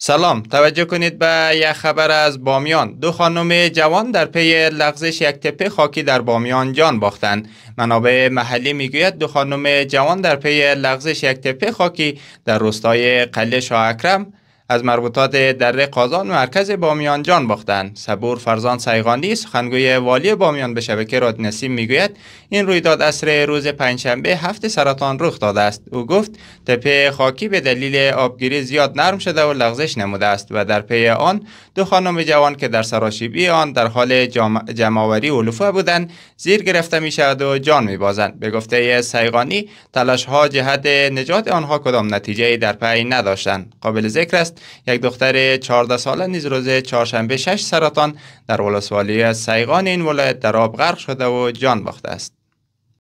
سلام توجه کنید به یک خبر از بامیان دو خانم جوان در پی لغزش یک تپه خاکی در بامیان جان باختند منابع محلی میگوید دو خانم جوان در پی لغزش یک تپه خاکی در روستای قلعه شاه از مربوطات دره قازان مرکز بامیان جان باختن صبور فرزان سیغانی سخنگوی والی بامیان به شبکه راد نسیم میگوید این رویداد اثر روز پنجشنبه هفت سرطان رخ داده است او گفت تپه خاکی به دلیل آبگیری زیاد نرم شده و لغزش نموده است و در پی آن دو خانم جوان که در سراشیبی آن در حال جمعآوری علوفه بودند زیر گرفته می شود و جان میبازند به گفته سیغانی تلاش ها جهت نجات آنها کدام نتیجه در پی نداشتند قابل ذکر است یک دختر 14 ساله نیز روز چهارشنبه 6 سرطان در ولسوالی سیغان این ولایت در آب غرق شده و جان باخته است